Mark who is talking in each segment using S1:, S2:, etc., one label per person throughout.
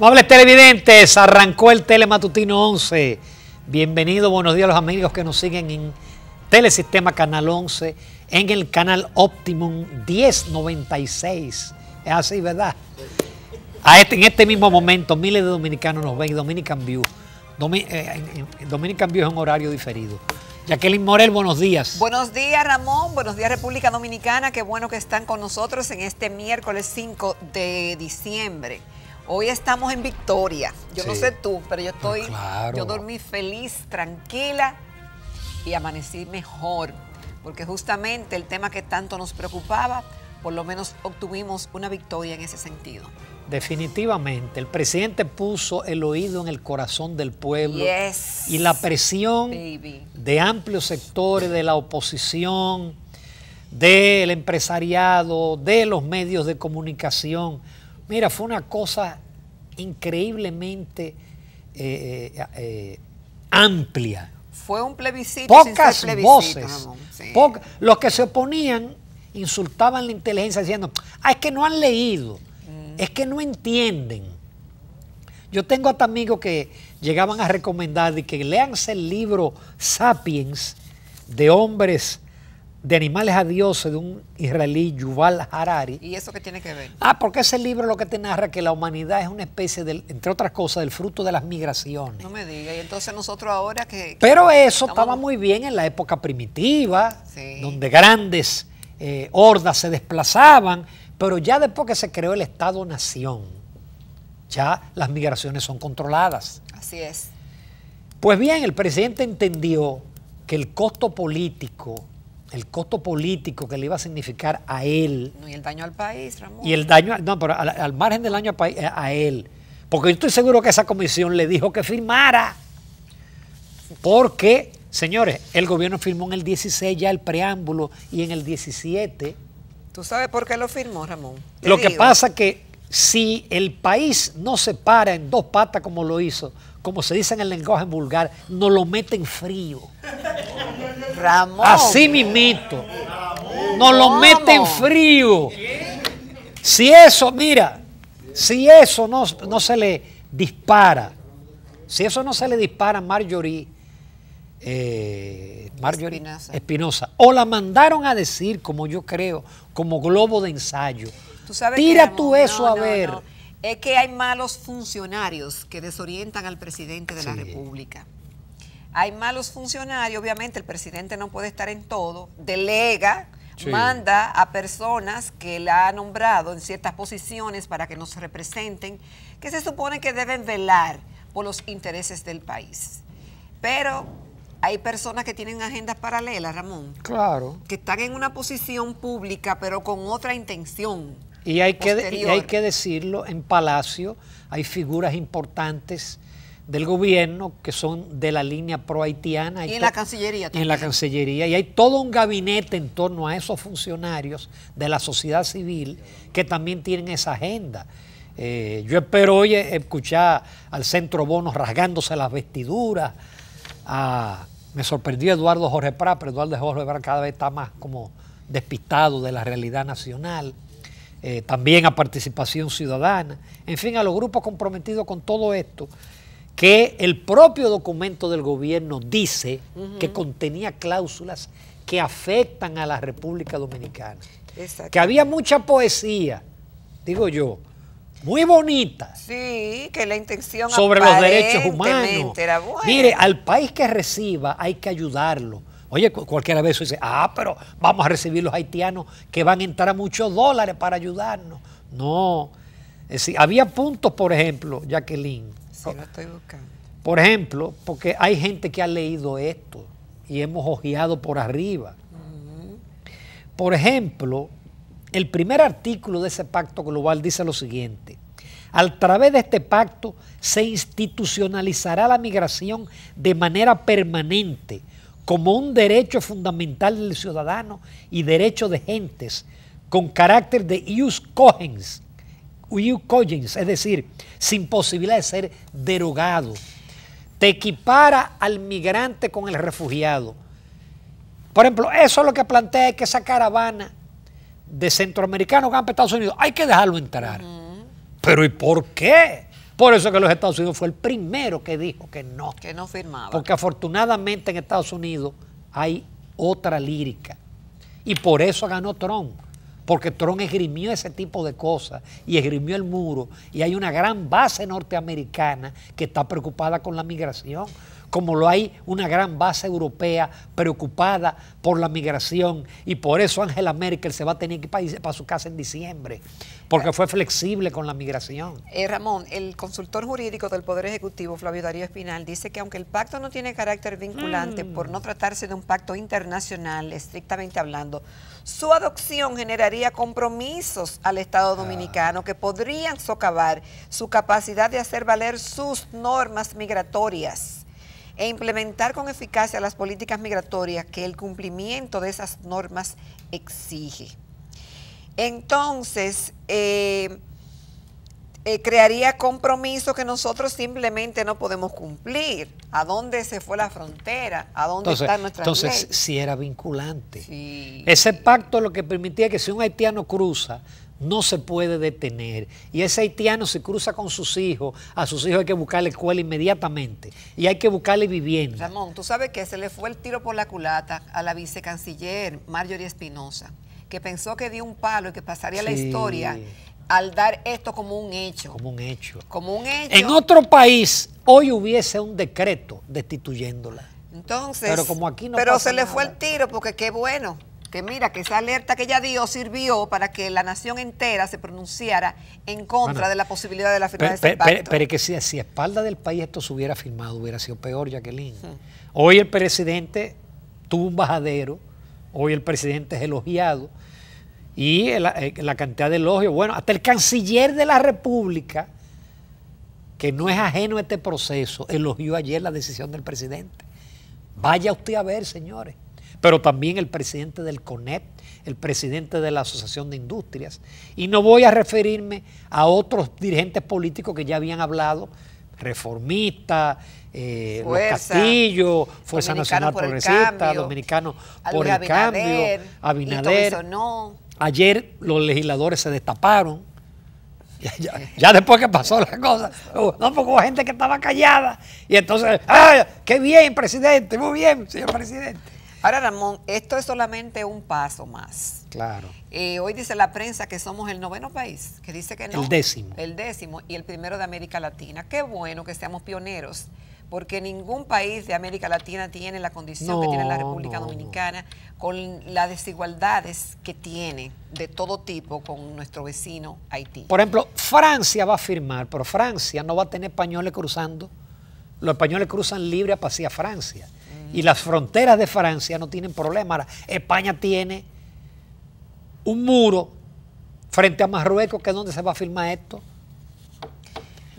S1: Amables televidentes, arrancó el Telematutino 11. Bienvenido, buenos días a los amigos que nos siguen en Telesistema Canal 11, en el canal Optimum 1096. Es así, ¿verdad? Este, en este mismo momento, miles de dominicanos nos ven Dominican View. Eh, Dominican View es un horario diferido. Jacqueline Morel, buenos días.
S2: Buenos días, Ramón. Buenos días, República Dominicana. Qué bueno que están con nosotros en este miércoles 5 de diciembre. Hoy estamos en victoria. Yo no sé tú, pero yo estoy. Yo dormí feliz, tranquila y amanecí mejor. Porque justamente el tema que tanto nos preocupaba, por lo menos obtuvimos una victoria en ese sentido.
S1: Definitivamente, el presidente puso el oído en el corazón del pueblo y la presión de amplios sectores de la oposición, del empresariado, de los medios de comunicación, Mira, fue una cosa increíblemente eh, eh, eh, amplia.
S2: Fue un plebiscito. Pocas voces.
S1: los que se oponían insultaban la inteligencia diciendo, ah, es que no han leído, mm. es que no entienden. Yo tengo hasta amigos que llegaban a recomendar que leanse el libro Sapiens de hombres de Animales a Dioses de un israelí, Yuval Harari. ¿Y
S2: eso qué tiene que ver?
S1: Ah, porque ese libro lo que te narra que la humanidad es una especie, del, entre otras cosas, del fruto de las migraciones.
S2: No me digas, y entonces nosotros ahora que...
S1: Pero eso estaba muy bien en la época primitiva, donde grandes eh, hordas se desplazaban, pero ya después que se creó el Estado-Nación, ya las migraciones son controladas. Así es. Pues bien, el presidente entendió que el costo político el costo político que le iba a significar a él.
S2: No, y el daño al país, Ramón. Y el
S1: daño, no, pero al, margen del daño eh, a él. Porque yo estoy seguro que esa comisión le dijo que firmara. Porque, señores, el gobierno firmó en el 16 ya el preámbulo y en el 17.
S2: ¿Tú sabes por qué lo firmó, Ramón? lo que pasa
S1: que si el país no se para en dos patas como lo hizo, como se dice en el lenguaje vulgar, no lo meten frío.
S2: Ramón. Así
S1: mismito. Nos lo meten frío. Si eso, mira, si eso no, se le dispara, si eso no se le dispara a Marjorie, eh, Espinosa. o la mandaron a decir, como yo creo, como globo de ensayo,
S2: ¿Tú sabes tira tú eso a ver. Es que hay malos funcionarios que desorientan al presidente de la República. Hay malos funcionarios, obviamente el presidente no puede estar en todo, delega, manda a personas que la ha nombrado en ciertas posiciones para que nos representen, que se supone que deben velar por los intereses del país. Pero hay personas que tienen agendas paralelas, Ramón. Claro. Que están en una posición pública, pero con otra intención.
S1: Y hay, que, y hay que decirlo, en Palacio hay figuras importantes del gobierno que son de la línea pro-haitiana. Y, en la
S2: Cancillería también. En
S1: la Cancillería. Y hay todo un gabinete en torno a esos funcionarios de la sociedad civil que también tienen esa agenda. Eh, yo espero hoy escuchar al Centro Bono rasgándose las vestiduras. Ah, me sorprendió Eduardo Jorge Prat, pero Eduardo Jorge Prat cada vez está más como despistado de la realidad nacional. Eh, también a participación ciudadana, en fin, a los grupos comprometidos con todo esto, que el propio documento del gobierno dice que contenía cláusulas que afectan a la República Dominicana. Que había mucha poesía, digo yo, muy bonita.
S2: Sí, que la intención sobre los derechos humanos. Mire,
S1: al país que reciba hay que ayudarlo. Oye, cualquiera vez dice, ah, pero vamos a recibir los haitianos que van a entrar a muchos dólares para ayudarnos. No. Es había puntos, por ejemplo, Jacqueline, por ejemplo, porque hay gente que ha leído esto y hemos ojeado por arriba. Por ejemplo, el primer artículo de ese pacto global dice lo siguiente. A través de este pacto se institucionalizará la migración de manera permanente como un derecho fundamental del ciudadano y derecho de gentes con carácter de ius cogens you Collins, es decir, sin posibilidad de ser derogado. Te equipara al migrante con el refugiado. Por ejemplo, eso es lo que plantea que esa caravana de centroamericanos que para Estados Unidos, hay que dejarlo entrar. Pero ¿y por qué? Por eso que los Estados Unidos fue el primero que dijo que no. Que no firmaba. Porque afortunadamente en Estados Unidos hay otra lírica. Y por eso ganó Trump porque Trump esgrimió ese tipo de cosas y esgrimió el muro y hay una gran base norteamericana que está preocupada con la migración como lo hay una gran base europea preocupada por la migración y por eso Angela Merkel se va a tener que ir para su casa en diciembre, porque fue flexible con la migración.
S2: Eh, Ramón, el consultor jurídico del Poder Ejecutivo, Flavio Darío Espinal, dice que aunque el pacto no tiene carácter vinculante por mm. no tratarse de un pacto internacional, estrictamente hablando, su adopción generaría compromisos al Estado ah. dominicano que podrían socavar su capacidad de hacer valer sus normas migratorias e implementar con eficacia las políticas migratorias que el cumplimiento de esas normas exige. Entonces, eh, eh, crearía compromisos que nosotros simplemente no podemos cumplir. ¿A dónde se fue la frontera? ¿A dónde está nuestra Entonces,
S1: si era vinculante. Ese pacto lo que permitía que si un haitiano cruza, no se puede detener. Y ese haitiano se cruza con sus hijos, a sus hijos hay que buscarle escuela inmediatamente y hay que buscarle vivienda.
S2: Ramón, tú sabes que se le fue el tiro por la culata a la vicecanciller Marjorie Espinosa, que pensó que dio un palo y que pasaría la historia al dar esto como un hecho.
S1: Como un hecho. Como un hecho. En otro país hoy hubiese un decreto destituyéndola. Entonces, pero como aquí no Pero se le fue el
S2: tiro porque qué bueno que mira, que esa alerta que ella dio sirvió para que la nación entera se pronunciara en contra de la posibilidad de la firma de este pacto. Pero,
S1: pero, que si, a espalda del país esto se hubiera firmado, hubiera sido peor, Jacqueline. Hoy el presidente tuvo un bajadero, hoy el presidente es elogiado, y eh, la cantidad de elogios, bueno, hasta el canciller de la República, que no es ajeno a este proceso, elogió ayer la decisión del presidente. Vaya usted a ver, señores pero también el presidente del CONEP, el presidente de la Asociación de Industrias. Y no voy a referirme a otros dirigentes políticos que ya habían hablado, reformistas, eh, Castillo, Fuerza Nacional Progresista, Dominicano por el Cambio, Abinader. Ayer los legisladores se destaparon. Ya, después que pasó la cosa, no, porque hubo gente que estaba callada. Y entonces, ¡ay, ah, qué bien, presidente! Muy bien, señor
S2: presidente. Ahora, Ramón, esto es solamente un paso más. Claro. Eh, hoy dice la prensa que somos el noveno país, que dice que no. El décimo. El décimo y el primero de América Latina. Qué bueno que seamos pioneros, porque ningún país de América Latina tiene la condición que tiene la República Dominicana, con las desigualdades que tiene de todo tipo con nuestro vecino Haití. Por
S1: ejemplo, Francia va a firmar, pero Francia no va a tener españoles cruzando. Los españoles cruzan libre hacia Francia y las fronteras de Francia no tienen problema. España tiene un muro frente a Marruecos, que es donde se va a firmar esto.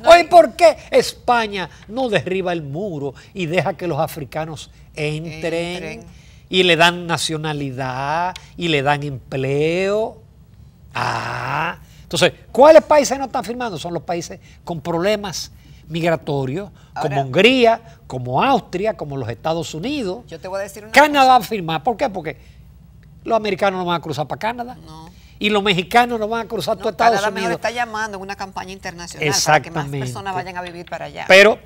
S1: No, ¿por qué España no derriba el muro y deja que los africanos entren, entren, y le dan nacionalidad y le dan empleo? Ah, entonces, ¿cuáles países no están firmando? Son los países con problemas migratorios, como Hungría, como Austria, como los Estados Unidos.
S2: Yo te voy a decir una
S1: Canadá va a firmar. ¿Por qué? Porque los americanos no van a cruzar para Canadá. Y los mexicanos no van a cruzar no, todo Estados Canadá está
S2: llamando en una campaña internacional para que más personas vayan a vivir para allá. Pero,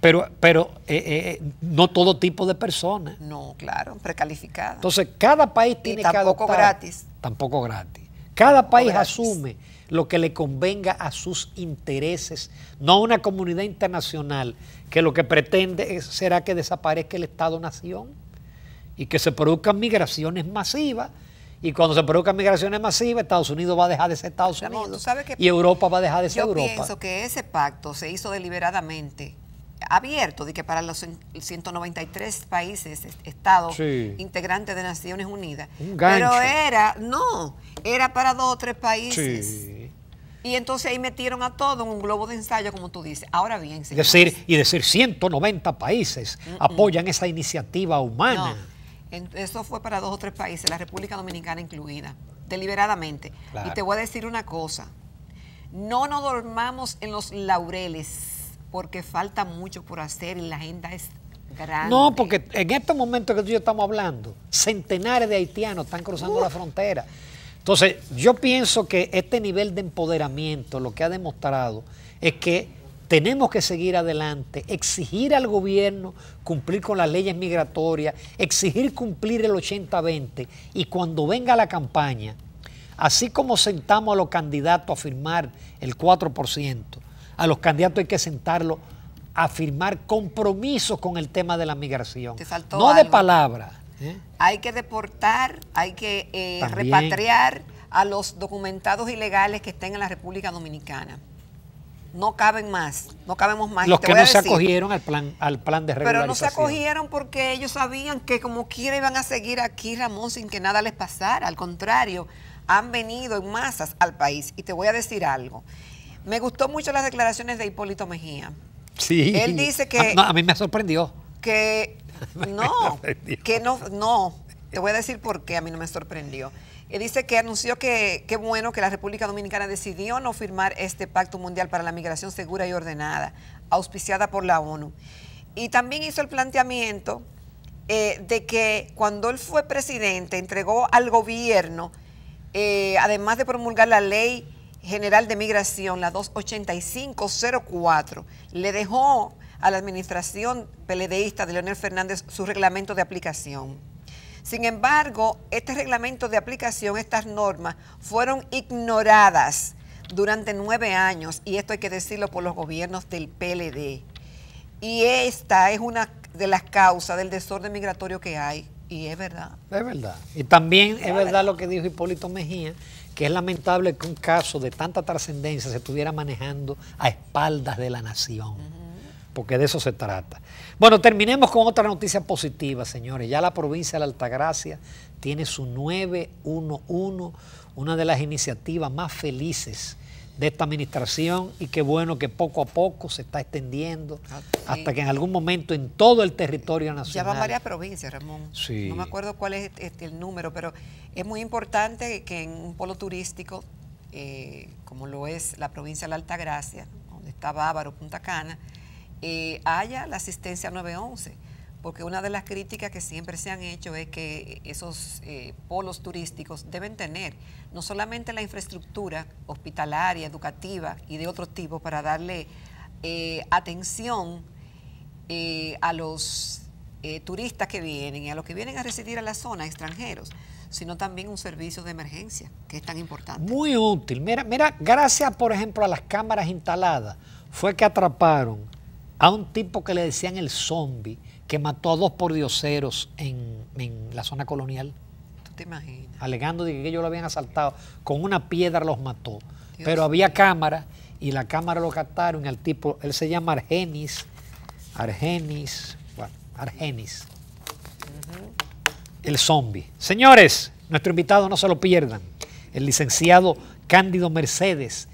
S1: pero, pero eh, eh, eh, no todo tipo de personas. No, claro, precalificadas. Entonces, cada país tiene que adoptar. Tampoco gratis. Tampoco gratis. Cada país asume lo que le convenga a sus intereses, no a una comunidad internacional que lo que pretende es, será que desaparezca el Estado-Nación y que se produzcan migraciones masivas. Y cuando se produzcan migraciones masivas, Estados Unidos va a dejar de ser Estados Unidos y Europa va a dejar de ser Europa. Yo pienso
S2: que ese pacto se hizo deliberadamente abierto de que para los 193 países, estados integrantes de Naciones Unidas. Un Pero era, no, era para dos o tres países. Sí y entonces ahí metieron a todo en un globo de ensayo, como tú dices. Ahora bien, señor.
S1: decir Y decir 190 países apoyan esa iniciativa humana.
S2: Eso fue para dos o tres países, la República Dominicana incluida, deliberadamente. Y te voy a decir una cosa. No nos dormamos en los laureles, porque falta mucho por hacer y la agenda es Grande. No,
S1: porque en este momento que tú y yo estamos hablando, centenares de haitianos están cruzando la frontera. Entonces, yo pienso que este nivel de empoderamiento lo que ha demostrado es que tenemos que seguir adelante, exigir al gobierno cumplir con las leyes migratorias, exigir cumplir el 80-20 y cuando venga la campaña, así como sentamos a los candidatos a firmar el 4%, a los candidatos hay que sentarlos a firmar compromisos con el tema de la migración. no de palabras ¿Eh?
S2: Hay que deportar, hay que eh, repatriar a los documentados ilegales que estén en la República Dominicana. No caben más, no cabemos más. Los que no se acogieron
S1: al plan, al plan de regularización. Pero no se acogieron
S2: porque ellos sabían que como quiera iban a seguir aquí, Ramón, sin que nada les pasara. Al contrario, han venido en masas al país. Y te voy a decir algo. Me gustó mucho las declaraciones de Hipólito Mejía.
S1: Sí. Él dice que... Ah, a mí me sorprendió.
S2: Que No, que no, no. Te voy a decir por qué a mí no me sorprendió. Él eh, dice que anunció que qué bueno que la República Dominicana decidió no firmar este Pacto Mundial para la Migración Segura y Ordenada, auspiciada por la ONU. Y también hizo el planteamiento eh, de que cuando él fue presidente entregó al gobierno, eh, además de promulgar la ley General de Migración, la 28504, le dejó a la administración PLDista de Leonel Fernández su reglamento de aplicación. Sin embargo, este reglamento de aplicación, estas normas, fueron ignoradas durante nueve años, y esto hay que decirlo por los gobiernos del PLD. Y esta es una de las causas del desorden migratorio que hay, y es verdad.
S1: Es verdad. Y también es, verdad, lo que dijo Hipólito Mejía, que es lamentable que un caso de tanta trascendencia se estuviera manejando a espaldas de la nación porque de eso se trata. Bueno, terminemos con otra noticia positiva, señores. Ya la provincia de la Altagracia tiene su 911, una de las iniciativas más felices de esta administración y qué bueno que poco a poco se está extendiendo ah, hasta que en algún momento en todo el territorio nacional. Ya van varias
S2: provincias, Ramón. No me acuerdo cuál es este, este, el número, pero es muy importante que en un polo turístico, eh, como lo es la provincia de la Altagracia, donde está Bávaro, Punta Cana, haya la asistencia 911, porque una de las críticas que siempre se han hecho es que esos eh, polos turísticos deben tener no solamente la infraestructura hospitalaria, educativa y de otro tipo para darle eh, atención eh, a los turistas que vienen y a los que vienen a residir a la zona, extranjeros, sino también un servicio de
S1: emergencia, que es tan importante. Muy útil. Mira, mira, gracias, por ejemplo, a las cámaras instaladas, fue que atraparon a un tipo que le decían el zombie, que mató a dos pordioseros en, en la zona colonial.
S2: ¿Tú te imaginas?
S1: Alegando de que ellos lo habían asaltado, con una piedra los mató. Pero había cámara y la cámara lo captaron y al tipo, él se llama Argenis, Argenis, Argenis, el zombie. Señores, nuestro invitado no se lo pierdan, el licenciado Cándido Mercedes,